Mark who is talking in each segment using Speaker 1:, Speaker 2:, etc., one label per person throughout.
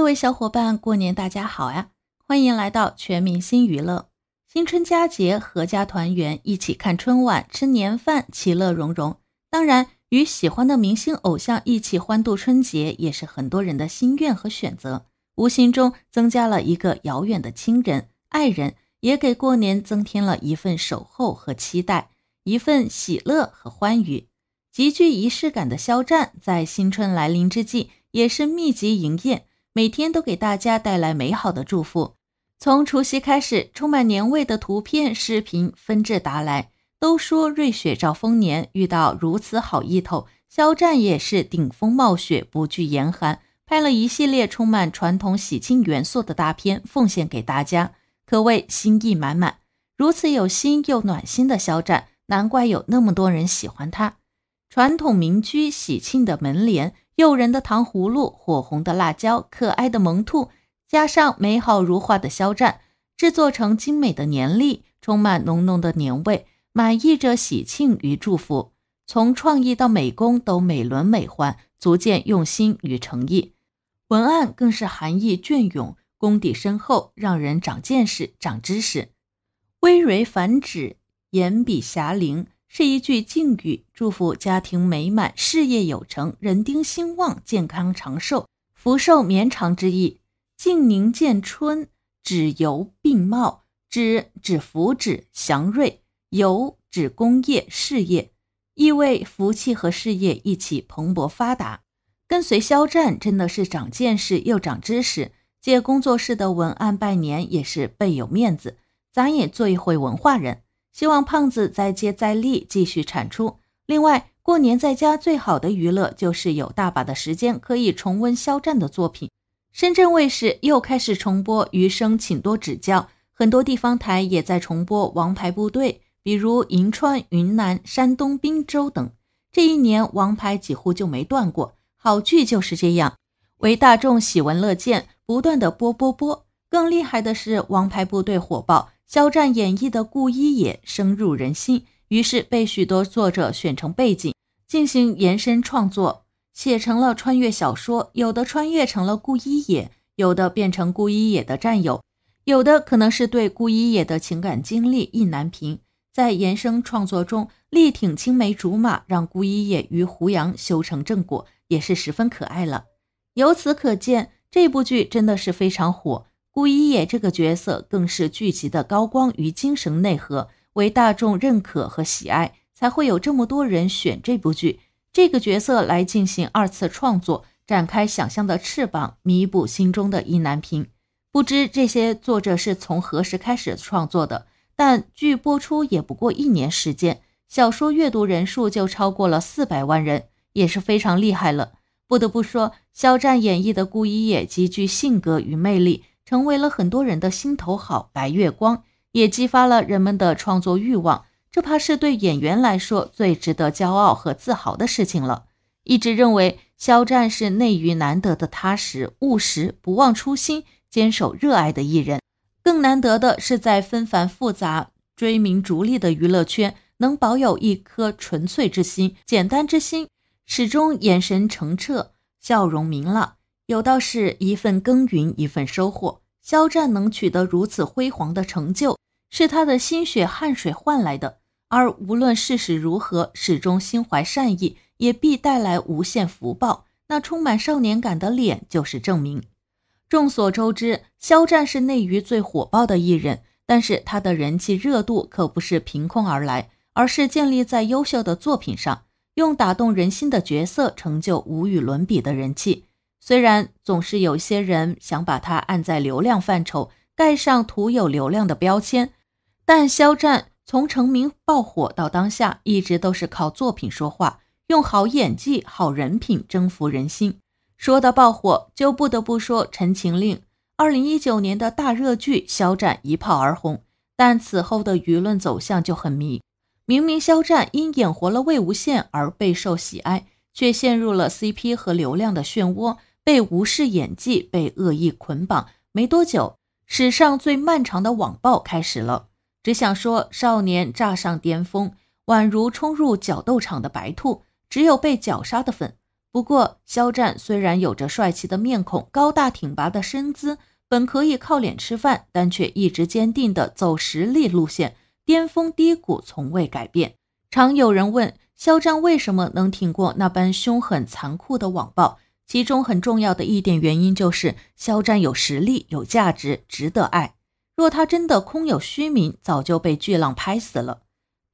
Speaker 1: 各位小伙伴，过年大家好呀！欢迎来到全民星娱乐。新春佳节，阖家团圆，一起看春晚，吃年饭，其乐融融。当然，与喜欢的明星偶像一起欢度春节，也是很多人的心愿和选择。无形中增加了一个遥远的亲人、爱人，也给过年增添了一份守候和期待，一份喜乐和欢愉。极具仪式感的肖战，在新春来临之际，也是密集营业。每天都给大家带来美好的祝福。从除夕开始，充满年味的图片、视频纷至沓来。都说瑞雪兆丰年，遇到如此好意头，肖战也是顶风冒雪，不惧严寒，拍了一系列充满传统喜庆元素的大片，奉献给大家，可谓心意满满。如此有心又暖心的肖战，难怪有那么多人喜欢他。传统民居喜庆的门帘。诱人的糖葫芦，火红的辣椒，可爱的萌兔，加上美好如画的肖战，制作成精美的年历，充满浓浓的年味，满溢着喜庆与祝福。从创意到美工都美轮美奂，足见用心与诚意。文案更是含义隽永，功底深厚，让人长见识、长知识。微蕊繁殖，言笔霞灵。是一句敬语，祝福家庭美满、事业有成、人丁兴旺、健康长寿、福寿绵长之意。敬宁建春，指由并茂，指指福指祥瑞，由指工业事业，意味福气和事业一起蓬勃发达。跟随肖战真的是长见识又长知识，借工作室的文案拜年也是倍有面子，咱也做一回文化人。希望胖子再接再厉，继续产出。另外，过年在家最好的娱乐就是有大把的时间可以重温肖战的作品。深圳卫视又开始重播《余生，请多指教》，很多地方台也在重播《王牌部队》，比如银川、云南、山东滨州等。这一年，王牌几乎就没断过。好剧就是这样，为大众喜闻乐见，不断的播播播。更厉害的是，《王牌部队》火爆。肖战演绎的顾一野深入人心，于是被许多作者选成背景进行延伸创作，写成了穿越小说。有的穿越成了顾一野，有的变成顾一野的战友，有的可能是对顾一野的情感经历意难平，在延伸创作中力挺青梅竹马，让顾一野与胡杨修成正果，也是十分可爱了。由此可见，这部剧真的是非常火。顾一野这个角色更是剧集的高光与精神内核，为大众认可和喜爱，才会有这么多人选这部剧、这个角色来进行二次创作，展开想象的翅膀，弥补心中的意难平。不知这些作者是从何时开始创作的，但剧播出也不过一年时间，小说阅读人数就超过了四百万人，也是非常厉害了。不得不说，肖战演绎的顾一野极具性格与魅力。成为了很多人的心头好，白月光，也激发了人们的创作欲望。这怕是对演员来说最值得骄傲和自豪的事情了。一直认为肖战是内娱难得的踏实、务实、不忘初心、坚守热爱的艺人。更难得的是，在纷繁复杂、追名逐利的娱乐圈，能保有一颗纯粹之心、简单之心，始终眼神澄澈，笑容明朗。有道是，一份耕耘一份收获。肖战能取得如此辉煌的成就，是他的心血汗水换来的。而无论事实如何，始终心怀善意，也必带来无限福报。那充满少年感的脸就是证明。众所周知，肖战是内娱最火爆的艺人，但是他的人气热度可不是凭空而来，而是建立在优秀的作品上，用打动人心的角色成就无与伦比的人气。虽然总是有些人想把他按在流量范畴，盖上徒有流量的标签，但肖战从成名爆火到当下，一直都是靠作品说话，用好演技、好人品征服人心。说到爆火，就不得不说《陈情令》，二零一九年的大热剧，肖战一炮而红。但此后的舆论走向就很迷，明明肖战因演活了魏无羡而备受喜爱，却陷入了 CP 和流量的漩涡。被无视演技，被恶意捆绑，没多久，史上最漫长的网暴开始了。只想说，少年炸上巅峰，宛如冲入角斗场的白兔，只有被绞杀的份。不过，肖战虽然有着帅气的面孔、高大挺拔的身姿，本可以靠脸吃饭，但却一直坚定的走实力路线，巅峰低谷从未改变。常有人问，肖战为什么能挺过那般凶狠残酷的网暴？其中很重要的一点原因就是肖战有实力、有价值，值得爱。若他真的空有虚名，早就被巨浪拍死了。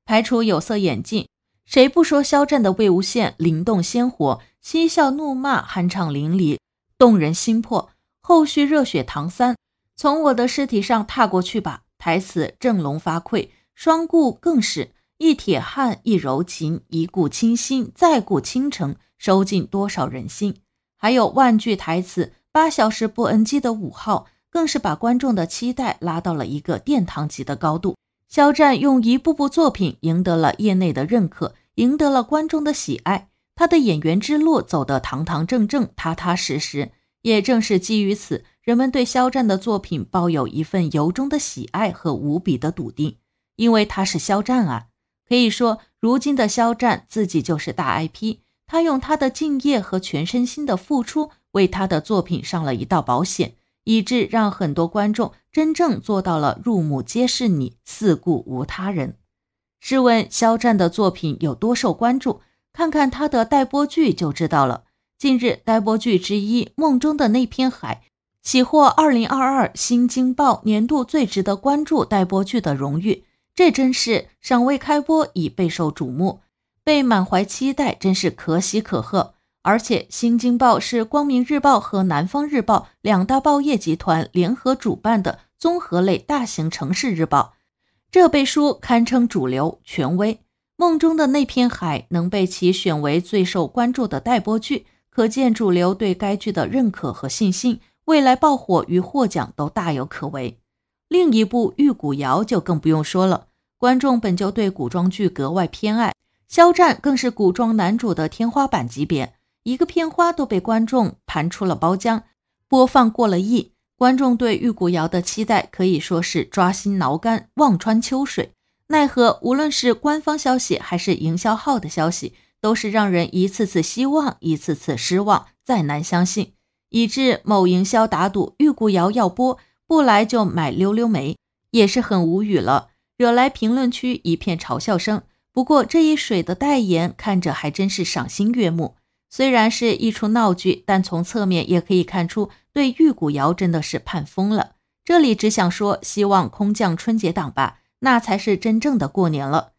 Speaker 1: 排除有色眼镜，谁不说肖战的《魏无羡》灵动鲜活，嬉笑怒骂，酣畅淋漓，动人心魄？后续热血《唐三》，从我的尸体上踏过去吧，台词振聋发聩。双顾更是，一铁汉，一柔情，一顾倾心，再顾倾城，收尽多少人心？还有万句台词，八小时不 NG 的五号，更是把观众的期待拉到了一个殿堂级的高度。肖战用一部部作品赢得了业内的认可，赢得了观众的喜爱。他的演员之路走得堂堂正正、踏踏实实。也正是基于此，人们对肖战的作品抱有一份由衷的喜爱和无比的笃定，因为他是肖战啊！可以说，如今的肖战自己就是大 IP。他用他的敬业和全身心的付出，为他的作品上了一道保险，以致让很多观众真正做到了入目皆是你，四顾无他人。试问肖战的作品有多受关注？看看他的待播剧就知道了。近日，待播剧之一《梦中的那片海》喜获二零二二新京报年度最值得关注待播剧的荣誉，这真是尚未开播已备受瞩目。被满怀期待，真是可喜可贺。而且《新京报》是光明日报和南方日报两大报业集团联合主办的综合类大型城市日报，这背书堪称主流权威。《梦中的那片海》能被其选为最受关注的待播剧，可见主流对该剧的认可和信心，未来爆火与获奖都大有可为。另一部《玉骨遥》就更不用说了，观众本就对古装剧格外偏爱。肖战更是古装男主的天花板级别，一个片花都被观众盘出了包浆，播放过了亿。观众对《玉骨遥》的期待可以说是抓心挠肝、望穿秋水。奈何无论是官方消息还是营销号的消息，都是让人一次次希望、一次次失望，再难相信。以致某营销打赌《玉骨遥》要播不来就买溜溜梅，也是很无语了，惹来评论区一片嘲笑声。不过这一水的代言看着还真是赏心悦目，虽然是一出闹剧，但从侧面也可以看出对玉骨遥真的是盼疯了。这里只想说，希望空降春节档吧，那才是真正的过年了。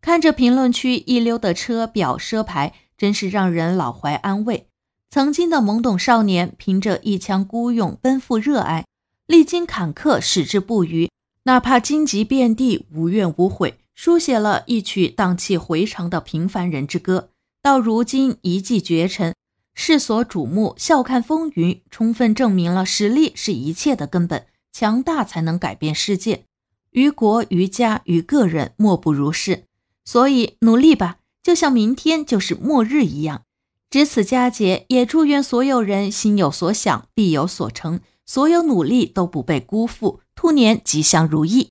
Speaker 1: 看着评论区一溜的车表奢牌，真是让人老怀安慰。曾经的懵懂少年，凭着一腔孤勇奔赴热爱，历经坎坷矢志不渝，哪怕荆棘遍地，无怨无悔。书写了一曲荡气回肠的平凡人之歌，到如今一骑绝尘，世所瞩目，笑看风云，充分证明了实力是一切的根本，强大才能改变世界。于国、于家、于个人，莫不如是。所以努力吧，就像明天就是末日一样。值此佳节，也祝愿所有人心有所想，必有所成，所有努力都不被辜负。兔年吉祥如意。